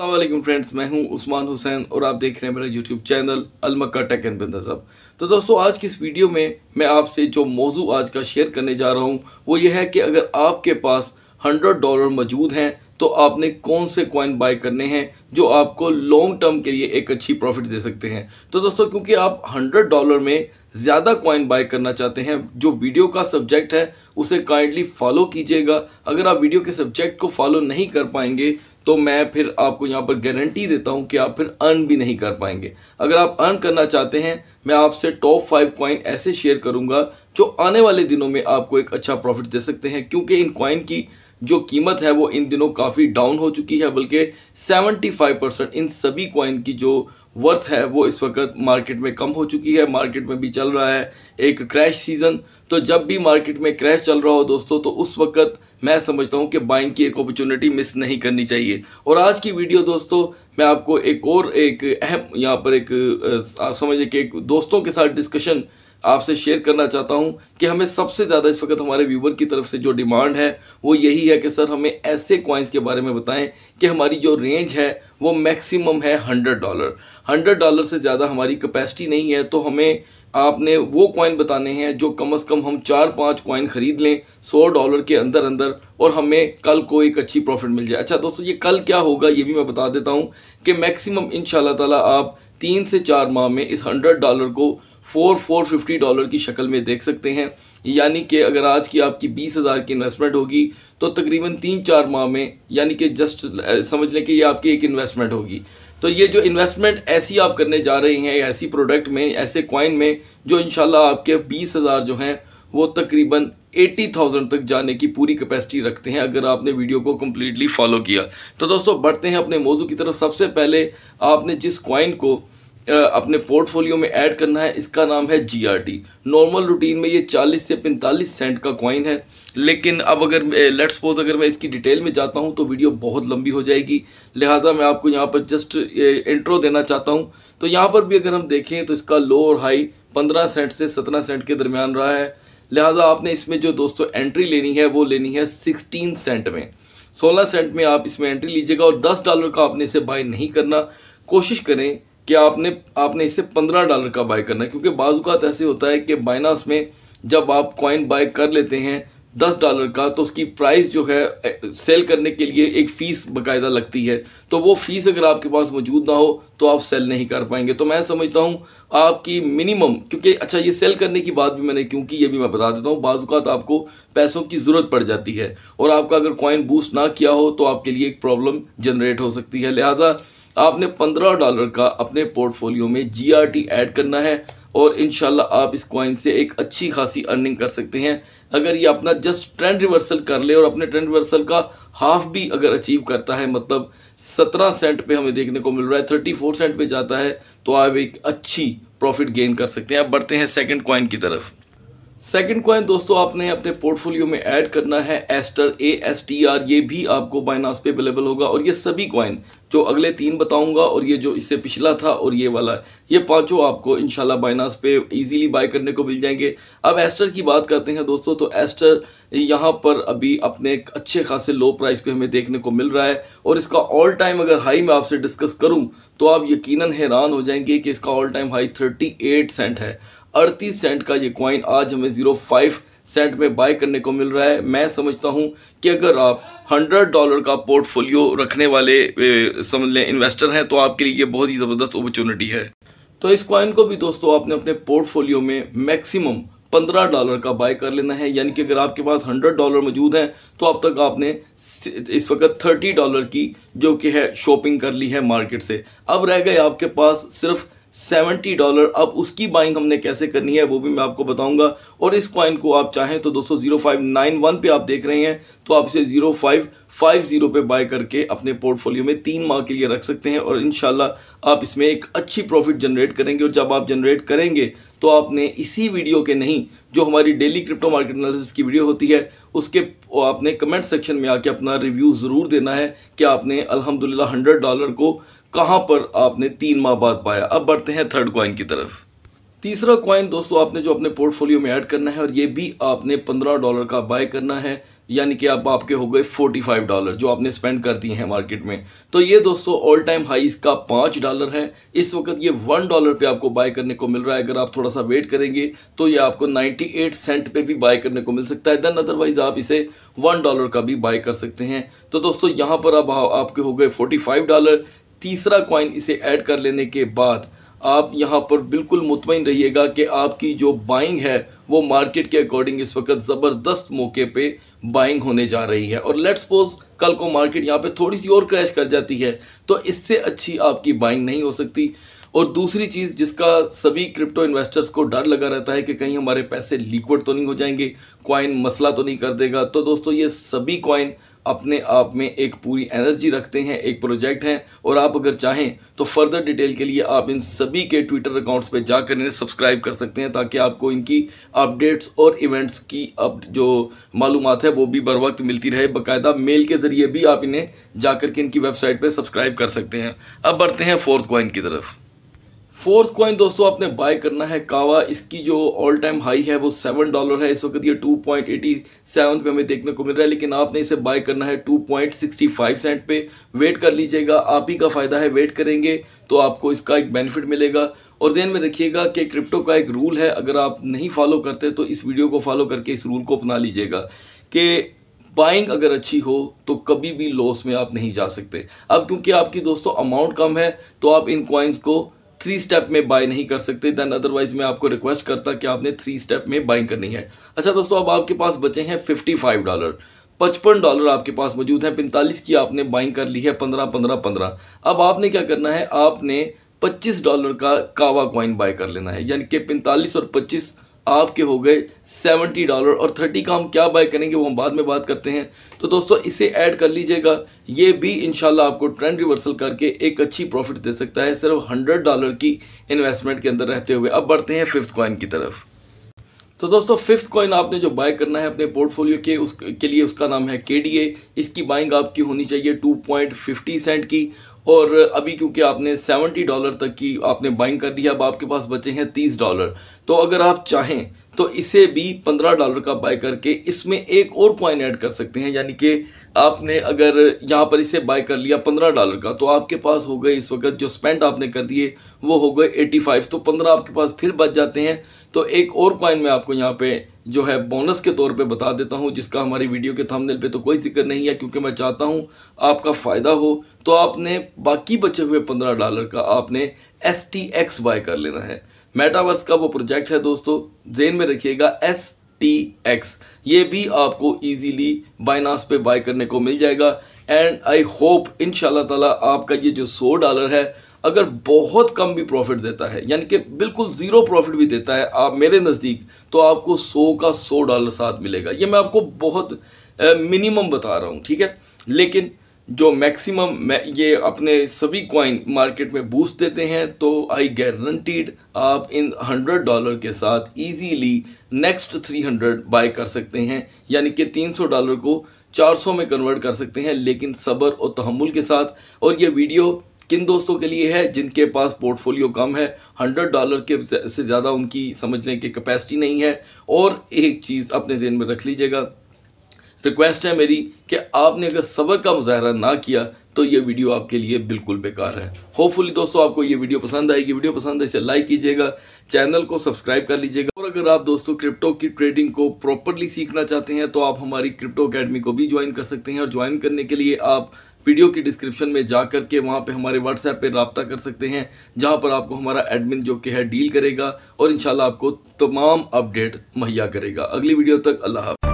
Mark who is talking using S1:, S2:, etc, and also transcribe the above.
S1: अल्लाह friends मैं हूं उस्मान हुसैन और आप देख रहे हैं मेरा यूट्यूब चैनल अलमक्का टेक एंड बिंदजब तो दोस्तों आज की इस वीडियो में मैं आपसे जो मौजू आज का शेयर करने जा रहा हूं वो ये है कि अगर आपके पास हंड्रेड डॉलर मौजूद हैं तो आपने कौन से कॉइन बाय करने हैं जो आपको लॉन्ग टर्म के लिए एक अच्छी प्रॉफिट दे सकते हैं तो दोस्तों क्योंकि आप हंड्रेड डॉलर में ज़्यादा कॉइन बाय करना चाहते हैं जो वीडियो का सब्जेक्ट है उसे काइंडली फॉलो कीजिएगा अगर आप वीडियो के सब्जेक्ट को फॉलो नहीं कर पाएंगे तो मैं फिर आपको यहाँ पर गारंटी देता हूँ कि आप फिर अर्न भी नहीं कर पाएंगे अगर आप अर्न करना चाहते हैं मैं आपसे टॉप फाइव कॉइन ऐसे शेयर करूँगा जो आने वाले दिनों में आपको एक अच्छा प्रॉफिट दे सकते हैं क्योंकि इन कॉइन की जो कीमत है वो इन दिनों काफ़ी डाउन हो चुकी है बल्कि 75 परसेंट इन सभी कॉइन की जो वर्थ है वो इस वक्त मार्केट में कम हो चुकी है मार्केट में भी चल रहा है एक क्रैश सीज़न तो जब भी मार्केट में क्रैश चल रहा हो दोस्तों तो उस वक्त मैं समझता हूँ कि बाइंग की एक अपॉर्चुनिटी मिस नहीं करनी चाहिए और आज की वीडियो दोस्तों मैं आपको एक और एक अहम यहाँ पर एक समझिए कि एक दोस्तों के साथ डिस्कशन आपसे शेयर करना चाहता हूं कि हमें सबसे ज़्यादा इस वक्त हमारे व्यूवर की तरफ से जो डिमांड है वो यही है कि सर हमें ऐसे कॉइन्स के बारे में बताएं कि हमारी जो रेंज है वो मैक्सिमम है हंड्रेड डॉलर हंड्रेड डॉलर से ज़्यादा हमारी कैपेसिटी नहीं है तो हमें आपने वो कॉइन बताने हैं जो कम से कम हम चार पांच कॉइन ख़रीद लें सौ डॉलर के अंदर अंदर और हमें कल को एक अच्छी प्रॉफिट मिल जाए अच्छा दोस्तों ये कल क्या होगा ये भी मैं बता देता हूँ कि मैक्सिमम इन ताला आप तीन से चार माह में इस हंड्रेड डॉलर को फोर फोर फिफ्टी डॉलर की शक्ल में देख सकते हैं यानी कि अगर आज की आपकी बीस हज़ार की इन्वेस्टमेंट होगी तो तकरीबन तीन चार माह में यानी कि जस्ट समझ लें कि ये आपकी एक इन्वेस्टमेंट होगी तो ये जो इन्वेस्टमेंट ऐसी आप करने जा रहे हैं ऐसी प्रोडक्ट में ऐसे कॉइन में जो इन आपके बीस हज़ार जो हैं वो तकरीबन 80,000 तक जाने की पूरी कैपेसिटी रखते हैं अगर आपने वीडियो को कम्प्लीटली फॉलो किया तो दोस्तों बढ़ते हैं अपने मौजू की तरफ सबसे पहले आपने जिस कॉइन को अपने पोर्टफोलियो में ऐड करना है इसका नाम है जीआरटी नॉर्मल रूटीन में ये 40 से 45 सेंट का कॉइन है लेकिन अब अगर लेट्स सपोज अगर मैं इसकी डिटेल में जाता हूँ तो वीडियो बहुत लंबी हो जाएगी लिहाजा मैं आपको यहाँ पर जस्ट इंट्रो देना चाहता हूँ तो यहाँ पर भी अगर हम देखें तो इसका लो और हाई पंद्रह सेंट से सत्रह सेंट के दरमियान रहा है लिहाजा आपने इसमें जो दोस्तों एंट्री लेनी है वो लेनी है सिक्सटीन सेंट में सोलह सेंट में आप इसमें एंट्री लीजिएगा और दस डॉलर का आपने इसे बाई नहीं करना कोशिश करें कि आपने आपने इसे पंद्रह डॉलर का बाय करना है क्योंकि बाजूकात ऐसे होता है कि बाइनास में जब आप कॉइन बाय कर लेते हैं दस डॉलर का तो उसकी प्राइस जो है सेल करने के लिए एक फ़ीस बकायदा लगती है तो वो फ़ीस अगर आपके पास मौजूद ना हो तो आप सेल नहीं कर पाएंगे तो मैं समझता हूँ आपकी मिनिमम क्योंकि अच्छा ये सेल करने की बात भी मैंने क्योंकि ये भी मैं बता देता हूँ बाजूकात आपको पैसों की ज़रूरत पड़ जाती है और आपका अगर कॉइन बूस्ट ना किया हो तो आपके लिए एक प्रॉब्लम जनरेट हो सकती है लिहाजा आपने पंद्रह डॉलर का अपने पोर्टफोलियो में जी आर टी ऐड करना है और इन आप इस कॉइन से एक अच्छी खासी अर्निंग कर सकते हैं अगर ये अपना जस्ट ट्रेंड रिवर्सल कर ले और अपने ट्रेंड रिवर्सल का हाफ भी अगर अचीव करता है मतलब सत्रह सेंट पे हमें देखने को मिल रहा है थर्टी फोर सेंट पे जाता है तो आप एक अच्छी प्रॉफिट गेन कर सकते हैं आप बढ़ते हैं सेकेंड कॉइन की तरफ सेकंड कॉइन दोस्तों आपने अपने पोर्टफोलियो में ऐड करना है Astar A S T R ये भी आपको बाइनास पे अवेलेबल होगा और ये सभी कॉइन जो अगले तीन बताऊंगा और ये जो इससे पिछला था और ये वाला ये पांचों आपको इनशाला बाइनास पे इजीली बाय करने को मिल जाएंगे अब एस्टर की बात करते हैं दोस्तों तो एस्टर यहाँ पर अभी अपने एक अच्छे खासे लो प्राइस पे हमें देखने को मिल रहा है और इसका ऑल टाइम अगर हाई मैं आपसे डिस्कस करूँ तो आप यकीन हैरान हो जाएंगे कि इसका all time high thirty cent है अड़तीस सेंट का ये कॉइन आज हमें ज़ीरो फाइव सेंट में बाय करने को मिल रहा है मैं समझता हूँ कि अगर आप हंड्रेड डॉलर का पोर्टफोलियो रखने वाले समझ लें इन्वेस्टर हैं तो आपके लिए ये बहुत ही ज़बरदस्त अपॉर्चुनिटी है तो इस कॉइन को भी दोस्तों आपने अपने पोर्टफोलियो में मैक्सिमम पंद्रह डॉलर का बाय कर लेना है यानी कि अगर आपके पास हंड्रेड डॉलर मौजूद हैं तो अब तक आपने इस वक्त थर्टी डॉलर की जो कि है शॉपिंग कर ली है मार्केट से अब रह गए आपके पास सिर्फ सेवेंटी डॉलर अब उसकी बाइंग हमने कैसे करनी है वो भी मैं आपको बताऊंगा और इस कॉइन को आप चाहें तो दोस्तों जीरो फाइव नाइन वन पे आप देख रहे हैं तो आप इसे जीरो फाइव फाइव जीरो पे बाय करके अपने पोर्टफोलियो में तीन माह के लिए रख सकते हैं और इन आप इसमें एक अच्छी प्रॉफिट जनरेट करेंगे और जब आप जनरेट करेंगे तो आपने इसी वीडियो के नहीं जो हमारी डेली क्रिप्टो मार्केट एनालिसिस की वीडियो होती है उसके आपने कमेंट सेक्शन में आके अपना रिव्यू ज़रूर देना है कि आपने अलहमदिल्ला हंड्रेड डॉलर को कहाँ पर आपने तीन माह बाद पाया अब बढ़ते हैं थर्ड क्वाइन की तरफ तीसरा क्वाइन दोस्तों आपने जो अपने पोर्टफोलियो में ऐड करना है और ये भी आपने पंद्रह डॉलर का बाय करना है यानी कि अब आप आपके हो गए फोर्टी फाइव डॉलर जो आपने स्पेंड कर दिए हैं मार्केट में तो ये दोस्तों ऑल टाइम हाई इसका पाँच डॉलर है इस वक्त ये वन डॉलर पे आपको बाय करने को मिल रहा है अगर आप थोड़ा सा वेट करेंगे तो ये आपको नाइन्टी एट सेंट पे भी बाय करने को मिल सकता है देन अदरवाइज आप इसे वन डॉलर का भी बाय कर सकते हैं तो दोस्तों यहाँ पर अब आपके हो गए फोर्टी फाइव डॉलर तीसरा कॉइन इसे ऐड कर लेने के बाद आप यहाँ पर बिल्कुल मुतमिन रहिएगा कि आपकी जो बाइंग है वो मार्केट के अकॉर्डिंग इस वक्त ज़बरदस्त मौके पे बाइंग होने जा रही है और लेट्स सपोज कल को मार्केट यहाँ पे थोड़ी सी और क्रैश कर जाती है तो इससे अच्छी आपकी बाइंग नहीं हो सकती और दूसरी चीज़ जिसका सभी क्रिप्टो इन्वेस्टर्स को डर लगा रहता है कि कहीं हमारे पैसे लिक्विड तो नहीं हो जाएंगे कॉइन मसला तो नहीं कर देगा तो दोस्तों ये सभी कॉइन अपने आप में एक पूरी एनर्जी रखते हैं एक प्रोजेक्ट हैं और आप अगर चाहें तो फर्दर डिटेल के लिए आप इन सभी के ट्विटर अकाउंट्स पे जाकर इन्हें सब्सक्राइब कर सकते हैं ताकि आपको इनकी अपडेट्स और इवेंट्स की अब जो मालूम है वो भी बर वक्त मिलती रहे बाकायदा मेल के ज़रिए भी आप इन्हें जाकर के इनकी वेबसाइट पर सब्सक्राइब कर सकते हैं अब बढ़ते हैं फोर्थ कॉइन की तरफ फोर्थ कॉइन दोस्तों आपने बाय करना है कावा इसकी जो ऑल टाइम हाई है वो सेवन डॉलर है इस वक्त ये टू पॉइंट एटी सेवन पे हमें देखने को मिल रहा है लेकिन आपने इसे बाय करना है two point sixty five cent पे वेट कर लीजिएगा आप ही का फ़ायदा है वेट करेंगे तो आपको इसका एक बेनिफिट मिलेगा और जहन में रखिएगा कि क्रिप्टो का एक रूल है अगर आप नहीं फॉलो करते तो इस वीडियो को फॉलो करके इस रूल को अपना लीजिएगा कि बाइंग अगर अच्छी हो तो कभी भी लॉस में आप नहीं जा सकते अब क्योंकि आपकी दोस्तों अमाउंट कम है तो आप इन कॉइन्स को थ्री स्टेप में बाय नहीं कर सकते देन अदरवाइज मैं आपको रिक्वेस्ट करता कि आपने थ्री स्टेप में बाइंग करनी है अच्छा दोस्तों अब आपके पास बचे हैं फिफ्टी फाइव डॉलर पचपन डॉलर आपके पास मौजूद हैं पैंतालीस की आपने बाइंग कर ली है पंद्रह पंद्रह पंद्रह अब आपने क्या करना है आपने पच्चीस डॉलर का कावा कॉइन बाय कर लेना है यानी कि पैंतालीस और पच्चीस आपके हो गए सेवेंटी डॉलर और थर्टी का हम क्या बाय करेंगे वो हम बाद में बात करते हैं तो दोस्तों इसे ऐड कर लीजिएगा ये भी इनशाला आपको ट्रेंड रिवर्सल करके एक अच्छी प्रॉफिट दे सकता है सिर्फ हंड्रेड डॉलर की इन्वेस्टमेंट के अंदर रहते हुए अब बढ़ते हैं फिफ्थ कॉइन की तरफ तो दोस्तों फिफ्थ कॉइन आपने जो बाय करना है अपने पोर्टफोलियो के उस के लिए उसका नाम है के इसकी बाइंग आपकी होनी चाहिए टू सेंट की और अभी क्योंकि आपने 70 डॉलर तक की आपने बाइंग कर लिया अब आपके पास बचे हैं 30 डॉलर तो अगर आप चाहें तो इसे भी 15 डॉलर का बाय करके इसमें एक और कॉइन ऐड कर सकते हैं यानी कि आपने अगर यहाँ पर इसे बाय कर लिया 15 डॉलर का तो आपके पास हो गए इस वक्त जो स्पेंड आपने कर दिए वो हो गए 85 तो 15 आपके पास फिर बच जाते हैं तो एक और कॉइन मैं आपको यहाँ पे जो है बोनस के तौर पे बता देता हूँ जिसका हमारी वीडियो के थंबनेल पर तो कोई जिक्र नहीं है क्योंकि मैं चाहता हूँ आपका फ़ायदा हो तो आपने बाकी बचे हुए पंद्रह डॉलर का आपने एस टी एक्स बाय कर लेना है मेटावर्स का वो प्रोजेक्ट है दोस्तों जेन में में रखिएगा एस टी एक्स ये भी आपको इजीली बाइनास पे बाय करने को मिल जाएगा एंड आई होप इन ताला आपका ये जो सौ डॉलर है अगर बहुत कम भी प्रॉफिट देता है यानी कि बिल्कुल ज़ीरो प्रॉफिट भी देता है आप मेरे नज़दीक तो आपको सौ का सौ डॉलर साथ मिलेगा ये मैं आपको बहुत मिनिमम बता रहा हूँ ठीक है लेकिन जो मैक्सिमम ये अपने सभी क्वाइन मार्केट में बूस्ट देते हैं तो आई गारंटीड आप इन हंड्रेड डॉलर के साथ easily next three hundred buy कर सकते हैं यानी कि तीन सौ डॉलर को चार सौ में कन्वर्ट कर सकते हैं लेकिन सब्र और तहमुल के साथ और ये वीडियो किन दोस्तों के लिए है जिनके पास पोर्टफोलियो कम है हंड्रेड डॉलर के से ज़्यादा उनकी समझने की कैपेसिटी नहीं है और एक चीज़ अपने जेन में रख लीजिएगा रिक्वेस्ट है मेरी कि आपने अगर सबक का मुजाहरा ना किया तो ये वीडियो आपके लिए बिल्कुल बेकार है होपफुली दोस्तों आपको ये वीडियो पसंद आएगी वीडियो पसंद है इसे लाइक कीजिएगा चैनल को सब्सक्राइब कर लीजिएगा और अगर आप दोस्तों क्रिप्टो की ट्रेडिंग को प्रॉपरली सीखना चाहते हैं तो आप हमारी क्रिप्टो अकेडमी को भी ज्वाइन कर सकते हैं और ज्वाइन करने के लिए आप वीडियो की डिस्क्रिप्शन में जा कर के वहाँ पर हमारे व्हाट्सएप पर रबता कर सकते हैं जहाँ पर आपको हमारा एडमिन जो कि है डील करेगा और इन आपको तमाम अपडेट मुहैया करेगा अगली वीडियो तक अल्लाह